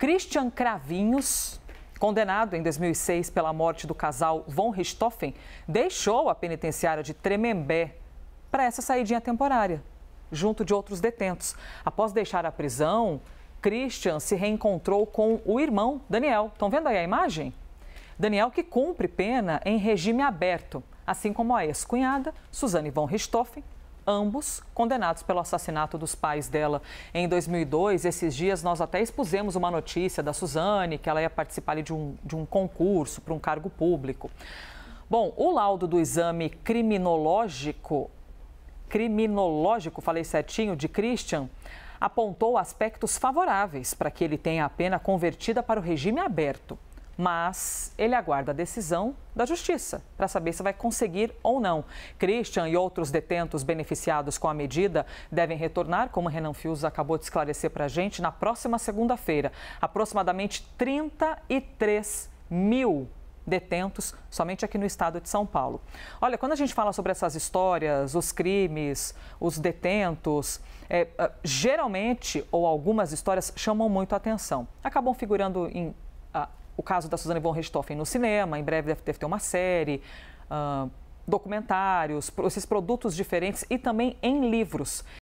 Christian Cravinhos, condenado em 2006 pela morte do casal Von Richthofen, deixou a penitenciária de Tremembé para essa saída temporária, junto de outros detentos. Após deixar a prisão, Christian se reencontrou com o irmão Daniel. Estão vendo aí a imagem? Daniel que cumpre pena em regime aberto, assim como a ex-cunhada Suzane von Richthofen ambos condenados pelo assassinato dos pais dela. Em 2002, esses dias, nós até expusemos uma notícia da Suzane, que ela ia participar de um, de um concurso para um cargo público. Bom, o laudo do exame criminológico, criminológico, falei certinho, de Christian, apontou aspectos favoráveis para que ele tenha a pena convertida para o regime aberto mas ele aguarda a decisão da Justiça para saber se vai conseguir ou não. Christian e outros detentos beneficiados com a medida devem retornar, como Renan Fius acabou de esclarecer para a gente, na próxima segunda-feira. Aproximadamente 33 mil detentos somente aqui no estado de São Paulo. Olha, quando a gente fala sobre essas histórias, os crimes, os detentos, é, é geralmente ou algumas histórias chamam muito a atenção. Acabam figurando em ah, o caso da Suzane von Richthofen no cinema, em breve deve ter uma série, uh, documentários, esses produtos diferentes e também em livros.